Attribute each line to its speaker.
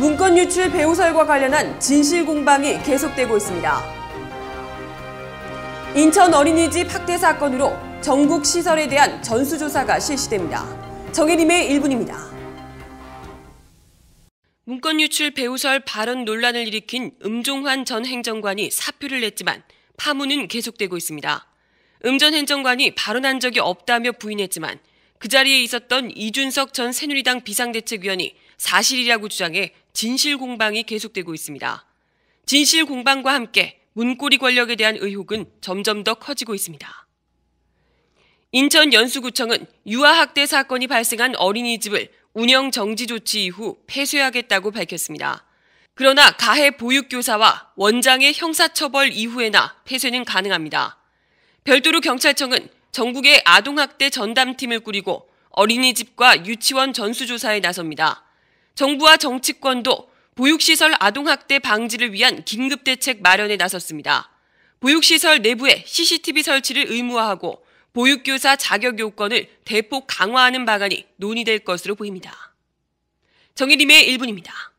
Speaker 1: 문건 유출 배우설과 관련한 진실 공방이 계속되고 있습니다. 인천 어린이집 학대 사건으로 전국 시설에 대한 전수조사가 실시됩니다. 정혜림의 1분입니다. 문건 유출 배우설 발언 논란을 일으킨 음종환 전 행정관이 사표를 냈지만 파문은 계속되고 있습니다. 음전 행정관이 발언한 적이 없다며 부인했지만 그 자리에 있었던 이준석 전 새누리당 비상대책위원이 사실이라고 주장해 진실 공방이 계속되고 있습니다. 진실 공방과 함께 문고리 권력에 대한 의혹은 점점 더 커지고 있습니다. 인천 연수구청은 유아학대 사건이 발생한 어린이집을 운영 정지 조치 이후 폐쇄하겠다고 밝혔습니다. 그러나 가해 보육교사와 원장의 형사처벌 이후에나 폐쇄는 가능합니다. 별도로 경찰청은 전국의 아동학대 전담팀을 꾸리고 어린이집과 유치원 전수조사에 나섭니다. 정부와 정치권도 보육시설 아동학대 방지를 위한 긴급대책 마련에 나섰습니다. 보육시설 내부에 CCTV 설치를 의무화하고 보육교사 자격 요건을 대폭 강화하는 방안이 논의될 것으로 보입니다. 정일림의 1분입니다.